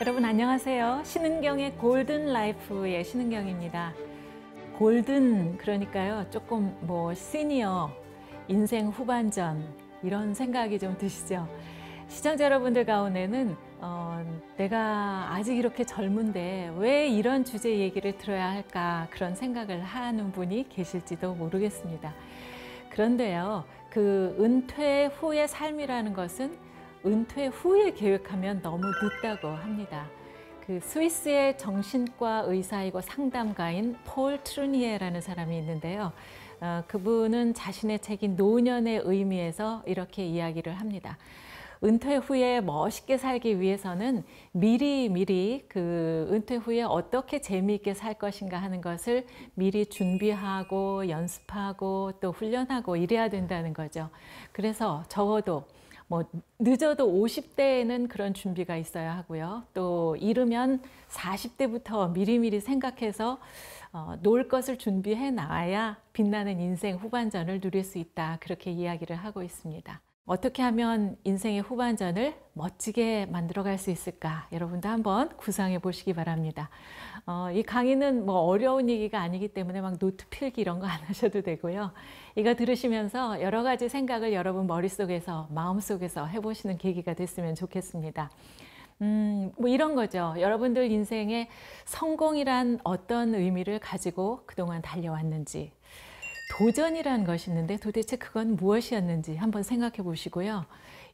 여러분 안녕하세요. 신은경의 골든 라이프의 신은경입니다. 골든 그러니까요. 조금 뭐 시니어 인생 후반전 이런 생각이 좀 드시죠. 시청자 여러분들 가운데는 어, 내가 아직 이렇게 젊은데 왜 이런 주제 얘기를 들어야 할까 그런 생각을 하는 분이 계실지도 모르겠습니다. 그런데요. 그 은퇴 후의 삶이라는 것은 은퇴 후에 계획하면 너무 늦다고 합니다. 그 스위스의 정신과 의사이고 상담가인 폴 트루니에라는 사람이 있는데요. 어, 그분은 자신의 책인 노년의 의미에서 이렇게 이야기를 합니다. 은퇴 후에 멋있게 살기 위해서는 미리 미리 그 은퇴 후에 어떻게 재미있게 살 것인가 하는 것을 미리 준비하고 연습하고 또 훈련하고 이래야 된다는 거죠. 그래서 적어도 뭐 늦어도 50대에는 그런 준비가 있어야 하고요. 또 이르면 40대부터 미리미리 생각해서 어, 놀 것을 준비해 나와야 빛나는 인생 후반전을 누릴 수 있다. 그렇게 이야기를 하고 있습니다. 어떻게 하면 인생의 후반전을 멋지게 만들어갈 수 있을까 여러분도 한번 구상해 보시기 바랍니다. 어, 이 강의는 뭐 어려운 얘기가 아니기 때문에 막 노트 필기 이런 거 안 하셔도 되고요. 이거 들으시면서 여러 가지 생각을 여러분 머릿속에서 마음속에서 해보시는 계기가 됐으면 좋겠습니다. 음, 뭐 이런 거죠. 여러분들 인생에 성공이란 어떤 의미를 가지고 그동안 달려왔는지 도전이라는 것이 있는데 도대체 그건 무엇이었는지 한번 생각해 보시고요.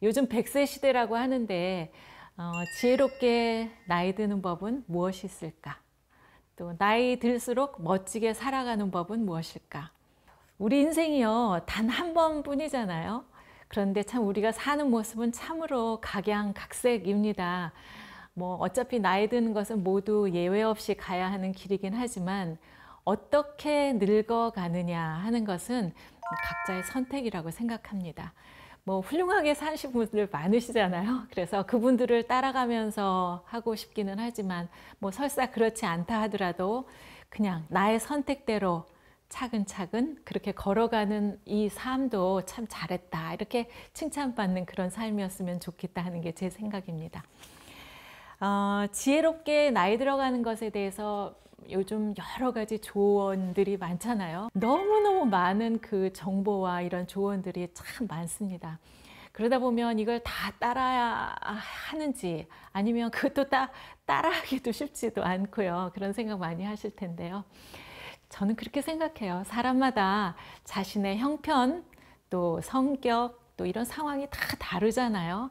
요즘 백세 시대라고 하는데 어, 지혜롭게 나이 드는 법은 무엇이 있을까? 또 나이 들수록 멋지게 살아가는 법은 무엇일까? 우리 인생이요. 단 한 번뿐이잖아요. 그런데 참 우리가 사는 모습은 참으로 각양각색입니다. 뭐 어차피 나이 드는 것은 모두 예외 없이 가야 하는 길이긴 하지만 어떻게 늙어가느냐 하는 것은 각자의 선택이라고 생각합니다. 뭐 훌륭하게 사신 분들 많으시잖아요. 그래서 그분들을 따라가면서 하고 싶기는 하지만 뭐 설사 그렇지 않다 하더라도 그냥 나의 선택대로 차근차근 그렇게 걸어가는 이 삶도 참 잘했다. 이렇게 칭찬받는 그런 삶이었으면 좋겠다 하는 게 제 생각입니다. 어, 지혜롭게 나이 들어가는 것에 대해서 요즘 여러 가지 조언들이 많잖아요. 너무너무 많은 그 정보와 이런 조언들이 참 많습니다. 그러다 보면 이걸 다 따라야 하는지 아니면 그것도 다 따라하기도 쉽지도 않고요. 그런 생각 많이 하실 텐데요. 저는 그렇게 생각해요. 사람마다 자신의 형편, 또 성격, 또 이런 상황이 다 다르잖아요.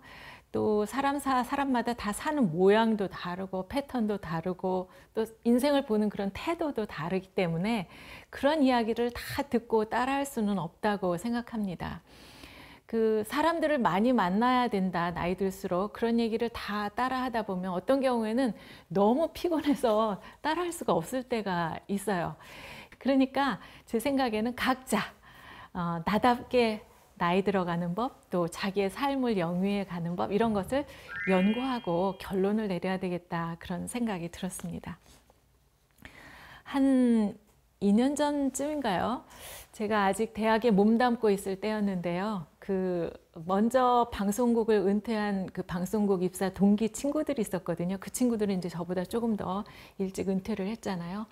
또 사람 사, 사람마다 다 사는 모양도 다르고 패턴도 다르고 또 인생을 보는 그런 태도도 다르기 때문에 그런 이야기를 다 듣고 따라할 수는 없다고 생각합니다. 그 사람들을 많이 만나야 된다 나이 들수록 그런 얘기를 다 따라 하다 보면 어떤 경우에는 너무 피곤해서 따라 할 수가 없을 때가 있어요. 그러니까 제 생각에는 각자 어, 나답게 나이 들어가는 법, 또 자기의 삶을 영위해 가는 법 이런 것을 연구하고 결론을 내려야 되겠다 그런 생각이 들었습니다. 한 2년 전쯤인가요? 제가 아직 대학에 몸담고 있을 때였는데요. 그 먼저 방송국을 은퇴한 그 방송국 입사 동기 친구들이 있었거든요. 그 친구들은 이제 저보다 조금 더 일찍 은퇴를 했잖아요.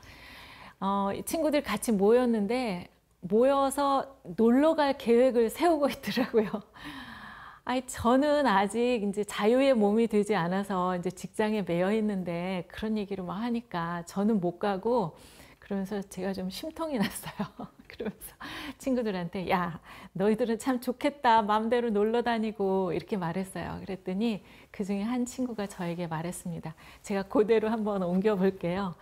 어, 친구들 같이 모였는데 모여서 놀러 갈 계획을 세우고 있더라고요. 아니, 저는 아직 이제 자유의 몸이 되지 않아서 이제 직장에 매여 있는데 그런 얘기를 막 하니까 저는 못 가고 그러면서 제가 좀 심통이 났어요. 그러면서 친구들한테 야, 너희들은 참 좋겠다. 마음대로 놀러 다니고 이렇게 말했어요. 그랬더니 그 중에 한 친구가 저에게 말했습니다. 제가 그대로 한번 옮겨 볼게요.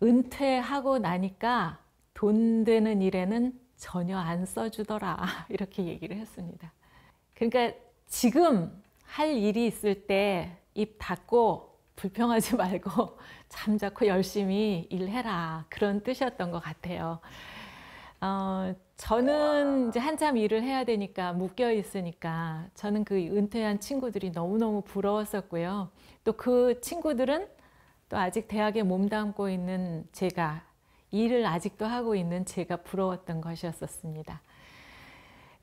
은퇴하고 나니까 돈 되는 일에는 전혀 안 써주더라. 이렇게 얘기를 했습니다. 그러니까 지금 할 일이 있을 때 입 닫고 불평하지 말고 잠자코 열심히 일해라. 그런 뜻이었던 것 같아요. 어, 저는 이제 한참 일을 해야 되니까 묶여 있으니까 저는 그 은퇴한 친구들이 너무너무 부러웠었고요. 또 그 친구들은 또 아직 대학에 몸담고 있는 제가 일을 아직도 하고 있는 제가 부러웠던 것이었었습니다.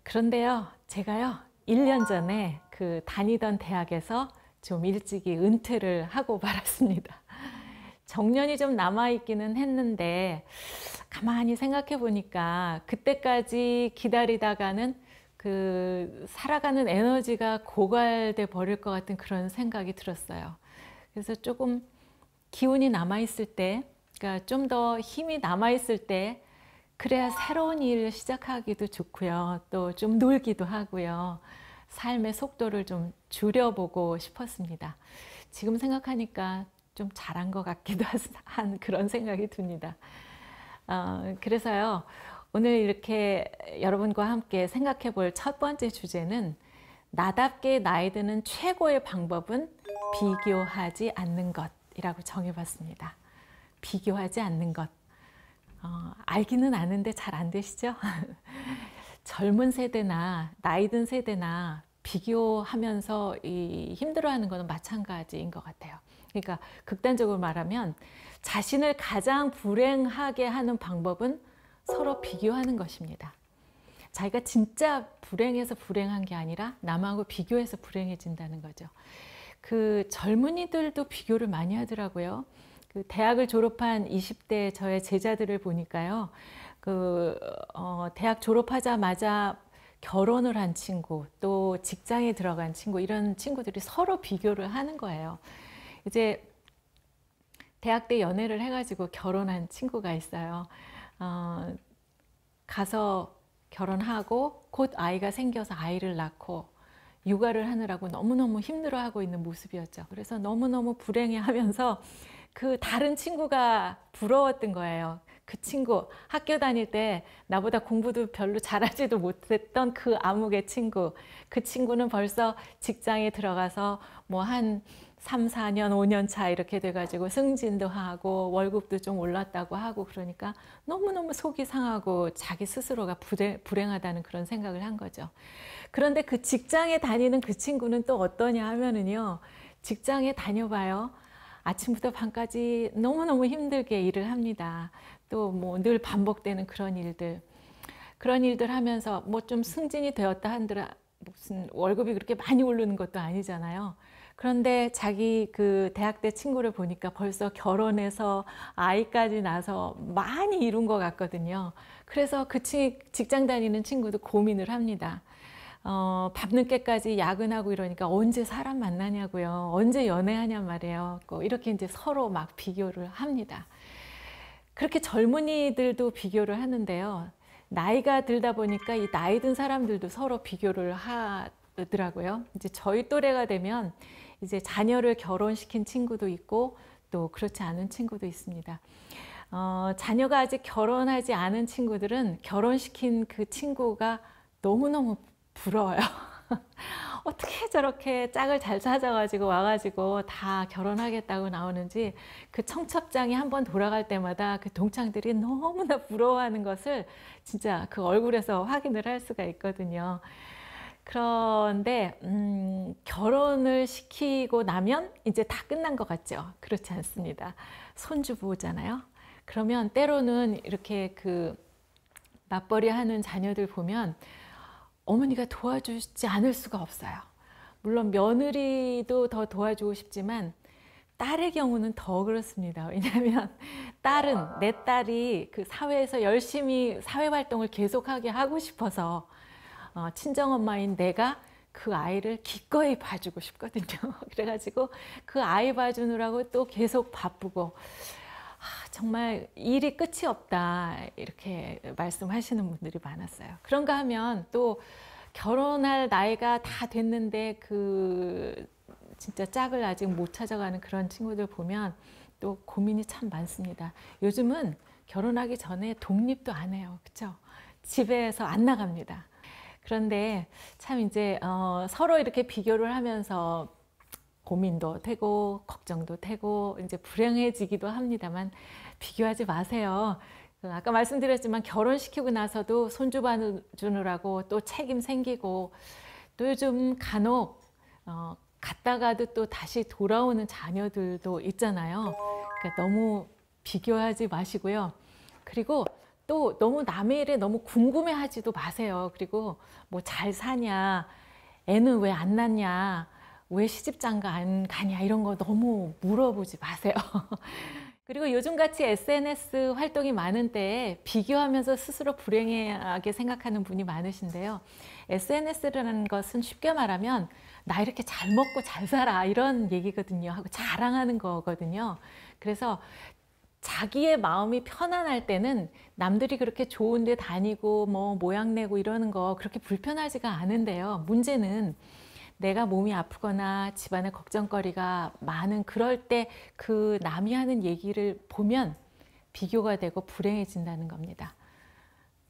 그런데요, 제가요, 1년 전에 그 다니던 대학에서 좀 일찍이 은퇴를 하고 말았습니다. 정년이 좀 남아있기는 했는데, 가만히 생각해 보니까 그때까지 기다리다가는 그 살아가는 에너지가 고갈돼 버릴 것 같은 그런 생각이 들었어요. 그래서 조금 기운이 남아 있을 때 그러니까 좀 더 힘이 남아있을 때 그래야 새로운 일을 시작하기도 좋고요. 또 좀 놀기도 하고요. 삶의 속도를 좀 줄여보고 싶었습니다. 지금 생각하니까 좀 잘한 것 같기도 한 그런 생각이 듭니다. 어, 그래서요, 오늘 이렇게 여러분과 함께 생각해 볼 첫 번째 주제는 나답게 나이 드는 최고의 방법은 비교하지 않는 것이라고 정해봤습니다. 비교하지 않는 것. 어, 알기는 아는데 잘 안 되시죠? 젊은 세대나 나이든 세대나 비교하면서 이 힘들어하는 것은 마찬가지인 것 같아요. 그러니까 극단적으로 말하면 자신을 가장 불행하게 하는 방법은 서로 비교하는 것입니다. 자기가 진짜 불행해서 불행한 게 아니라 남하고 비교해서 불행해진다는 거죠. 그 젊은이들도 비교를 많이 하더라고요. 그 대학을 졸업한 20대 저의 제자들을 보니까요. 그 어, 대학 졸업하자마자 결혼을 한 친구, 또 직장에 들어간 친구 이런 친구들이 서로 비교를 하는 거예요. 이제 대학 때 연애를 해가지고 결혼한 친구가 있어요. 어, 가서 결혼하고 곧 아이가 생겨서 아이를 낳고 육아를 하느라고 너무너무 힘들어하고 있는 모습이었죠. 그래서 너무너무 불행해하면서 그 다른 친구가 부러웠던 거예요. 그 친구 학교 다닐 때 나보다 공부도 별로 잘하지도 못했던 그 암흑의 친구 그 친구는 벌써 직장에 들어가서 뭐 한 3, 4년, 5년 차 이렇게 돼가지고 승진도 하고 월급도 좀 올랐다고 하고 그러니까 너무너무 속이 상하고 자기 스스로가 불행, 하다는 그런 생각을 한 거죠. 그런데 그 직장에 다니는 그 친구는 또 어떠냐 하면은요. 직장에 다녀봐요. 아침부터 밤까지 너무너무 힘들게 일을 합니다. 또 뭐 늘 반복되는 그런 일들. 그런 일들 하면서 뭐 좀 승진이 되었다 한들 무슨 월급이 그렇게 많이 오르는 것도 아니잖아요. 그런데 자기 그 대학 때 친구를 보니까 벌써 결혼해서 아이까지 낳서 많이 이룬 것 같거든요. 그래서 그 치, 직장 다니는 친구도 고민을 합니다. 어, 밤늦게까지 야근하고 이러니까 언제 사람 만나냐고요. 언제 연애하냐 말이에요. 뭐 이렇게 이제 서로 막 비교를 합니다. 그렇게 젊은이들도 비교를 하는데요. 나이가 들다 보니까 이 나이 든 사람들도 서로 비교를 하더라고요. 이제 저희 또래가 되면 이제 자녀를 결혼시킨 친구도 있고 또 그렇지 않은 친구도 있습니다. 어, 자녀가 아직 결혼하지 않은 친구들은 결혼시킨 그 친구가 너무너무 부러워요. 어떻게 저렇게 짝을 잘 찾아가지고 와가지고 다 결혼하겠다고 나오는지 그 청첩장이 한번 돌아갈 때마다 그 동창들이 너무나 부러워하는 것을 진짜 그 얼굴에서 확인을 할 수가 있거든요. 그런데 음, 결혼을 시키고 나면 이제 다 끝난 것 같죠. 그렇지 않습니다. 손주부잖아요. 그러면 때로는 이렇게 그 맞벌이 하는 자녀들 보면 어머니가 도와주지 않을 수가 없어요. 물론 며느리도 더 도와주고 싶지만 딸의 경우는 더 그렇습니다. 왜냐하면 딸은 내 딸이 그 사회에서 열심히 사회 활동을 계속하게 하고 싶어서 어, 친정 엄마인 내가 그 아이를 기꺼이 봐주고 싶거든요. 그래가지고 그 아이 봐주느라고 또 계속 바쁘고 정말 일이 끝이 없다 이렇게 말씀하시는 분들이 많았어요. 그런가 하면 또 결혼할 나이가 다 됐는데 그 진짜 짝을 아직 못 찾아가는 그런 친구들 보면 또 고민이 참 많습니다. 요즘은 결혼하기 전에 독립도 안 해요. 그렇죠? 집에서 안 나갑니다. 그런데 참 이제 어, 서로 이렇게 비교를 하면서 고민도 되고 걱정도 되고 이제 불행해지기도 합니다만 비교하지 마세요. 아까 말씀드렸지만 결혼시키고 나서도 손주 봐주느라고 또 책임 생기고 또 요즘 간혹 어, 갔다가도 또 다시 돌아오는 자녀들도 있잖아요. 그러니까 너무 비교하지 마시고요. 그리고 또 너무 남의 일에 너무 궁금해하지도 마세요. 그리고 뭐 잘 사냐, 애는 왜 안 낳냐, 왜 시집장가 안 가냐 이런 거 너무 물어보지 마세요. 그리고 요즘같이 SNS 활동이 많은 때에 비교하면서 스스로 불행하게 생각하는 분이 많으신데요. SNS라는 것은 쉽게 말하면 나 이렇게 잘 먹고 잘 살아 이런 얘기거든요. 하고 자랑하는 거거든요. 그래서 자기의 마음이 편안할 때는 남들이 그렇게 좋은 데 다니고 뭐 모양 내고 이러는 거 그렇게 불편하지가 않은데요. 문제는 내가 몸이 아프거나 집안에 걱정거리가 많은 그럴 때 그 남이 하는 얘기를 보면 비교가 되고 불행해진다는 겁니다.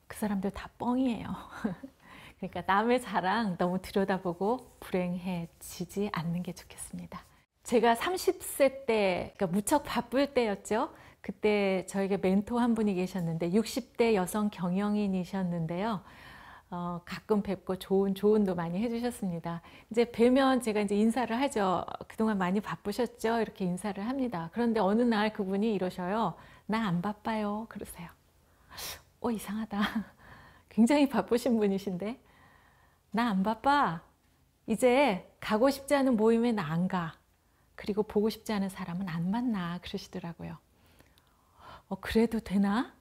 그 사람들 다 뻥이에요. 그러니까 남의 자랑 너무 들여다보고 불행해지지 않는 게 좋겠습니다. 제가 30세 때, 그러니까 무척 바쁠 때였죠. 그때 저에게 멘토 한 분이 계셨는데 60대 여성 경영인이셨는데요. 어, 가끔 뵙고 좋은 조언도 많이 해주셨습니다. 이제 뵈면 제가 이제 인사를 하죠. 그동안 많이 바쁘셨죠? 이렇게 인사를 합니다. 그런데 어느 날 그분이 이러셔요. 나 안 바빠요. 그러세요. 어, 이상하다. 굉장히 바쁘신 분이신데. 나 안 바빠. 이제 가고 싶지 않은 모임에 나 안 가. 그리고 보고 싶지 않은 사람은 안 만나. 그러시더라고요. 어, 그래도 되나?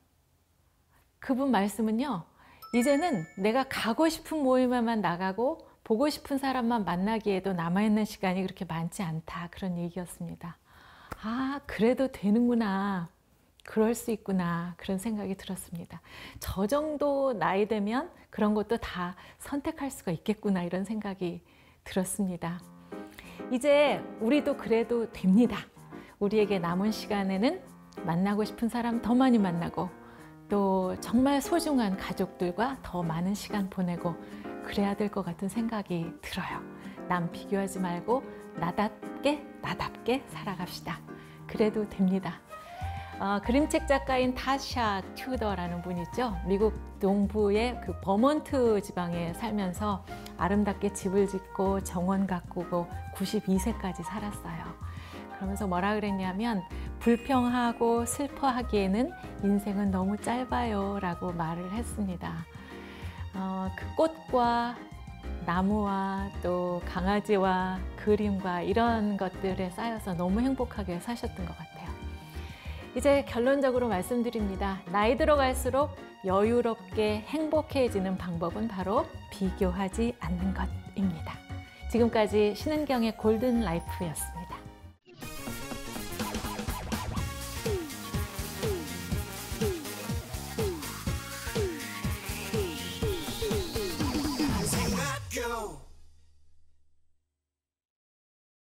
그분 말씀은요. 이제는 내가 가고 싶은 모임에만 나가고 보고 싶은 사람만 만나기에도 남아있는 시간이 그렇게 많지 않다 그런 얘기였습니다. 아 그래도 되는구나 그럴 수 있구나 그런 생각이 들었습니다. 저 정도 나이 되면 그런 것도 다 선택할 수가 있겠구나 이런 생각이 들었습니다. 이제 우리도 그래도 됩니다. 우리에게 남은 시간에는 만나고 싶은 사람 더 많이 만나고 또 정말 소중한 가족들과 더 많은 시간 보내고 그래야 될 것 같은 생각이 들어요. 남 비교하지 말고 나답게 나답게 살아갑시다. 그래도 됩니다. 어, 그림책 작가인 타샤 튜더라는 분이죠. 미국 동부의 그버먼트 지방에 살면서 아름답게 집을 짓고 정원 가꾸고 92세까지 살았어요. 그러면서 뭐라 그랬냐면 불평하고 슬퍼하기에는 인생은 너무 짧아요 라고 말을 했습니다. 어, 그 꽃과 나무와 또 강아지와 그림과 이런 것들에 쌓여서 너무 행복하게 사셨던 것 같아요. 이제 결론적으로 말씀드립니다. 나이 들어갈수록 여유롭게 행복해지는 방법은 바로 비교하지 않는 것입니다. 지금까지 신은경의 골든 라이프였습니다.